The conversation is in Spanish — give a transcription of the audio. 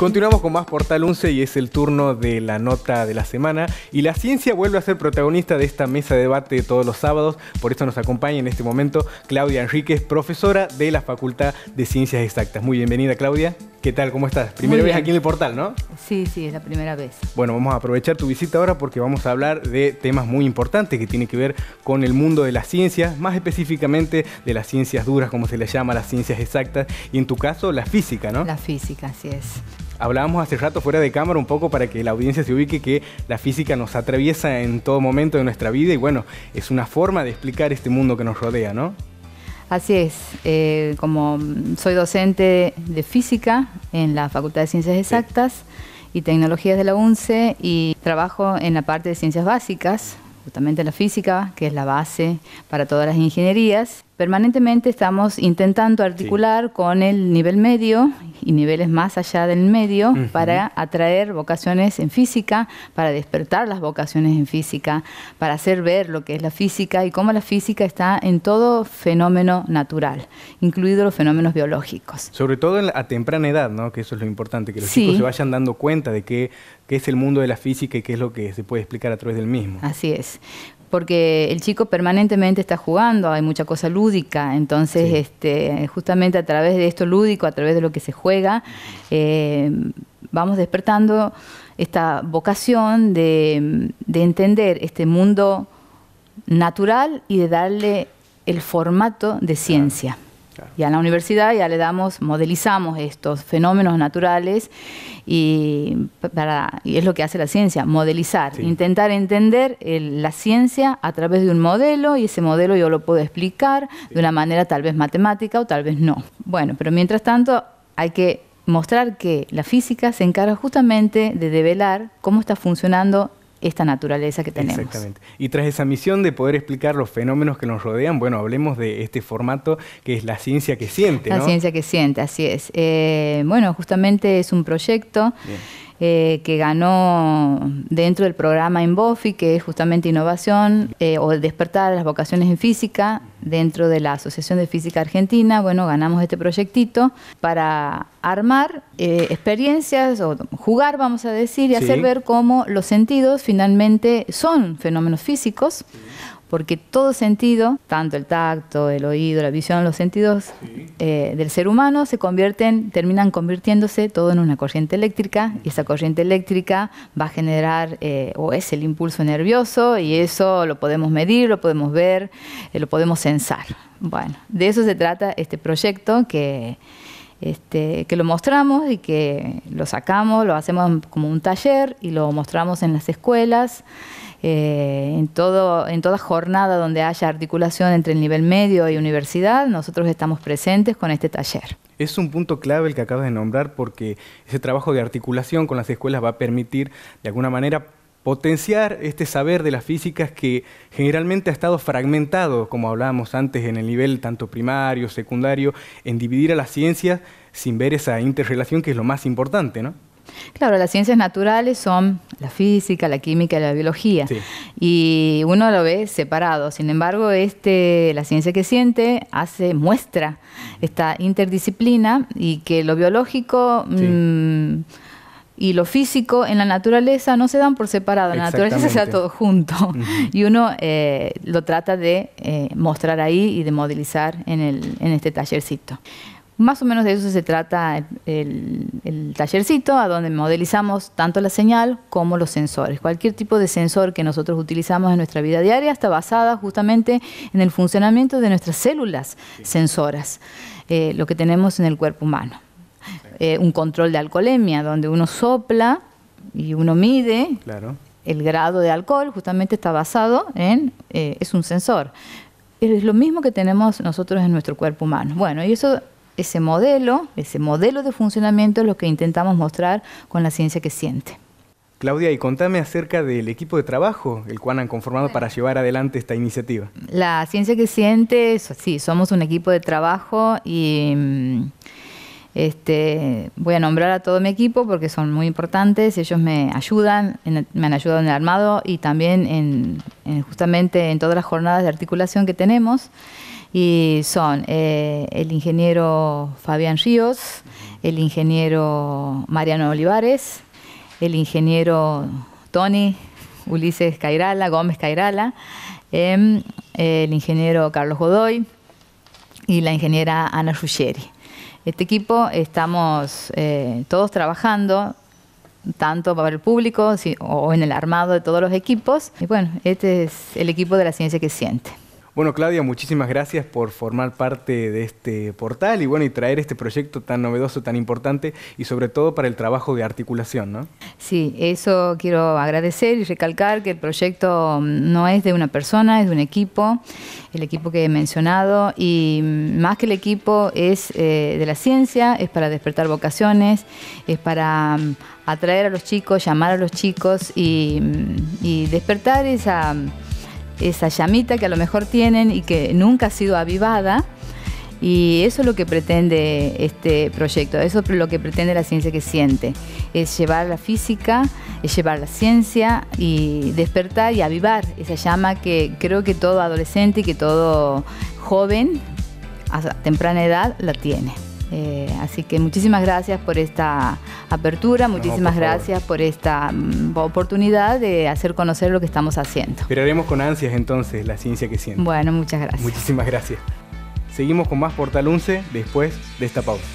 Continuamos con más Portal 11 y es el turno de la nota de la semana. Y la ciencia vuelve a ser protagonista de esta mesa de debate de todos los sábados. Por eso nos acompaña en este momento Claudia Enríquez, profesora de la Facultad de Ciencias Exactas. Muy bienvenida, Claudia. ¿Qué tal? ¿Cómo estás? Primera vez aquí en el portal, ¿no? Sí, sí, es la primera vez. Bueno, vamos a aprovechar tu visita ahora porque vamos a hablar de temas muy importantes que tienen que ver con el mundo de las ciencias, más específicamente de las ciencias duras, como se les llama, las ciencias exactas, y en tu caso, la física, ¿no? La física, así es. Hablábamos hace rato fuera de cámara un poco para que la audiencia se ubique que la física nos atraviesa en todo momento de nuestra vida y bueno, es una forma de explicar este mundo que nos rodea, ¿no? Así es, eh, como soy docente de física en la Facultad de Ciencias Exactas y Tecnologías de la UNCE y trabajo en la parte de ciencias básicas, justamente la física, que es la base para todas las ingenierías. Permanentemente estamos intentando articular con el nivel medio y niveles más allá del medio para atraer vocaciones en física, para despertar las vocaciones en física, para hacer ver lo que es la física y cómo la física está en todo fenómeno natural, incluidos los fenómenos biológicos. Sobre todo a temprana edad, ¿no? que eso es lo importante, que los chicos se vayan dando cuenta de qué, qué es el mundo de la física y qué es lo que se puede explicar a través del mismo. Así es porque el chico permanentemente está jugando, hay mucha cosa lúdica, entonces este, justamente a través de esto lúdico, a través de lo que se juega, eh, vamos despertando esta vocación de, entender este mundo natural y de darle el formato de ciencia. Y a la universidad ya le damos, modelizamos estos fenómenos naturales y, para, es lo que hace la ciencia, modelizar, intentar entender la ciencia a través de un modelo y ese modelo yo lo puedo explicar de una manera tal vez matemática o tal vez no. Bueno, pero mientras tanto hay que mostrar que la física se encarga justamente de develar cómo está funcionando esta naturaleza que tenemos. Exactamente. Y tras esa misión de poder explicar los fenómenos que nos rodean, bueno, hablemos de este formato que es la ciencia que siente. La ciencia que siente, así es. Eh, bueno, justamente es un proyecto eh, que ganó dentro del programa INBOFI, que es justamente innovación eh, o despertar las vocaciones en física, dentro de la Asociación de Física Argentina, bueno, ganamos este proyectito para armar eh, experiencias o jugar, vamos a decir, y hacer ver cómo los sentidos finalmente son fenómenos físicos. porque todo sentido, tanto el tacto, el oído, la visión, los sentidos eh, del ser humano se convierten, terminan convirtiéndose todo en una corriente eléctrica y esa corriente eléctrica va a generar eh, o es el impulso nervioso y eso lo podemos medir, lo podemos ver, lo podemos sentir bueno, de eso se trata este proyecto que, este, que lo mostramos y que lo sacamos, lo hacemos como un taller y lo mostramos en las escuelas, eh, en, todo, en toda jornada donde haya articulación entre el nivel medio y universidad, nosotros estamos presentes con este taller. Es un punto clave el que acabas de nombrar porque ese trabajo de articulación con las escuelas va a permitir de alguna manera potenciar este saber de las físicas que generalmente ha estado fragmentado, como hablábamos antes, en el nivel tanto primario, secundario, en dividir a las ciencias sin ver esa interrelación que es lo más importante, ¿no? Claro, las ciencias naturales son la física, la química y la biología. Y uno lo ve separado. Sin embargo, este, la ciencia que siente hace muestra esta interdisciplina y que lo biológico mm, y lo físico en la naturaleza no se dan por separado, la naturaleza se da todo junto y uno eh, lo trata de eh, mostrar ahí y de modelizar en, el, en este tallercito. Más o menos de eso se trata el, tallercito, a donde modelizamos tanto la señal como los sensores. Cualquier tipo de sensor que nosotros utilizamos en nuestra vida diaria está basada justamente en el funcionamiento de nuestras células sensoras, eh, lo que tenemos en el cuerpo humano. Eh, un control de alcoholemia, donde uno sopla y uno mide el grado de alcohol, justamente está basado en, eh, es un sensor. Es lo mismo que tenemos nosotros en nuestro cuerpo humano. Bueno, y eso ese modelo, ese modelo de funcionamiento es lo que intentamos mostrar con la ciencia que siente. Claudia, y contame acerca del equipo de trabajo, el cual han conformado para llevar adelante esta iniciativa. La ciencia que siente, sí, somos un equipo de trabajo y... Mm, este, voy a nombrar a todo mi equipo porque son muy importantes, ellos me ayudan, me han ayudado en el armado y también justamente en todas las jornadas de articulación que tenemos. Y son eh, el ingeniero Fabián Ríos, el ingeniero Mariano Olivares, el ingeniero Tony Ulises Cairala, Gómez Cairala, em, el ingeniero Carlos Godoy y la ingeniera Ana Ruggeri. Este equipo estamos eh, todos trabajando tanto para el público o en el armado de todos los equipos. Y bueno, este es el equipo de la ciencia que siente. Bueno, Claudia, muchísimas gracias por formar parte de este portal y bueno, y traer este proyecto tan novedoso, tan importante y sobre todo para el trabajo de articulación, ¿no? Sí, eso quiero agradecer y recalcar que el proyecto mm, no es de una persona, es de un equipo, el equipo que he mencionado y mm, más que el equipo es eh, de la ciencia, es para despertar vocaciones, es para mm, atraer a los chicos, llamar a los chicos y, y despertar esa esa llamita que a lo mejor tienen y que nunca ha sido avivada. Y eso es lo que pretende este proyecto, eso es lo que pretende la ciencia que siente, es llevar la física, es llevar la ciencia y despertar y avivar esa llama que creo que todo adolescente y que todo joven a temprana edad la tiene. Eh, así que muchísimas gracias por esta apertura, muchísimas gracias por esta mm, oportunidad de hacer conocer lo que estamos haciendo. Esperaremos con ansias entonces la ciencia que siente. Bueno, muchas gracias. Muchísimas gracias. Seguimos con más Portal 11 después de esta pausa.